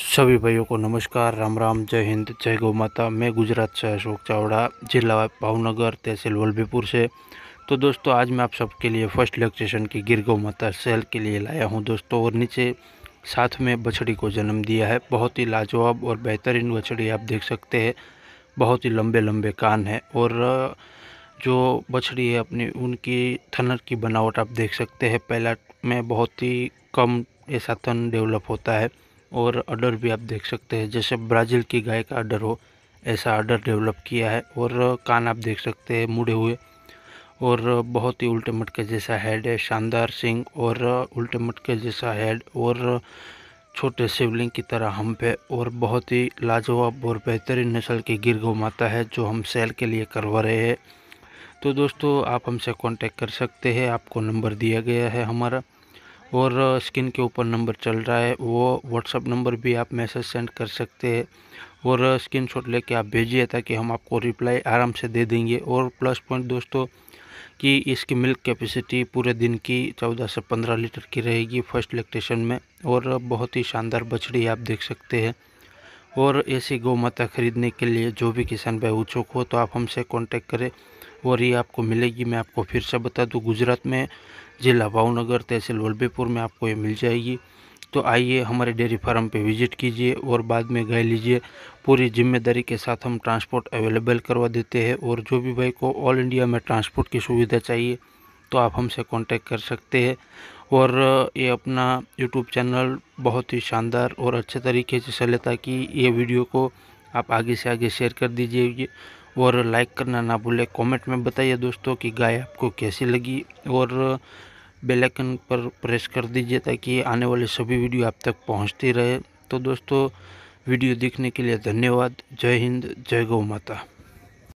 सभी भाइयों को नमस्कार राम राम जय हिंद जय गौ माता मैं गुजरात से अशोक चावड़ा जिला भावनगर तहसील वल्भीपुर से तो दोस्तों आज मैं आप सबके लिए फर्स्ट लेक्चेशन की गिर गौ माता सेल के लिए लाया हूं दोस्तों और नीचे साथ में बछड़ी को जन्म दिया है बहुत ही लाजवाब और बेहतरीन बछड़ी आप देख सकते हैं बहुत ही लंबे लंबे कान है और जो बछड़ी है अपनी उनकी थनर की बनावट आप देख सकते हैं पहला में बहुत ही कम ऐसा थन डेवलप होता है और अर्डर भी आप देख सकते हैं जैसे ब्राज़ील की गाय का अर्डर हो ऐसा अर्डर डेवलप किया है और कान आप देख सकते हैं मुड़े हुए और बहुत ही उल्टे मटके जैसा हेड है शानदार सिंह और उल्टे मटके जैसा हेड और छोटे शिवलिंग की तरह हम पे और बहुत ही लाजवाब और बेहतरीन नस्ल की गिर माता है जो हम सेल के लिए करवा रहे हैं तो दोस्तों आप हमसे कांटेक्ट कर सकते हैं आपको नंबर दिया गया है हमारा और स्क्रीन के ऊपर नंबर चल रहा है वो व्हाट्सअप नंबर भी आप मैसेज सेंड कर सकते हैं और स्क्रीन शॉट लेके आप भेजिए ताकि हम आपको रिप्लाई आराम से दे देंगे और प्लस पॉइंट दोस्तों कि इसकी मिल्क कैपेसिटी पूरे दिन की 14 से 15 लीटर की रहेगी फर्स्ट इलेक्ट्रेशन में और बहुत ही शानदार बछड़ी आप देख सकते हैं और ऐसी गौ माता खरीदने के लिए जो भी किसान भाई उत्सुक हो तो आप हमसे कांटेक्ट करें और ये आपको मिलेगी मैं आपको फिर से बता दूँ गुजरात में जिला भावनगर तहसील वल्बेपुर में आपको ये मिल जाएगी तो आइए हमारे डेयरी फार्म पे विज़िट कीजिए और बाद में गाय लीजिए पूरी जिम्मेदारी के साथ हम ट्रांसपोर्ट अवेलेबल करवा देते हैं और जो भी भाई को ऑल इंडिया में ट्रांसपोर्ट की सुविधा चाहिए तो आप हमसे कांटेक्ट कर सकते हैं और ये अपना यूट्यूब चैनल बहुत ही शानदार और अच्छे तरीके से चले ताकि ये वीडियो को आप आगे से आगे शेयर कर दीजिए और लाइक करना ना भूले कमेंट में बताइए दोस्तों कि गाय आपको कैसी लगी और बेल आइकन पर प्रेस कर दीजिए ताकि आने वाले सभी वीडियो आप तक पहुंचती रहे तो दोस्तों वीडियो देखने के लिए धन्यवाद जय हिंद जय गौ माता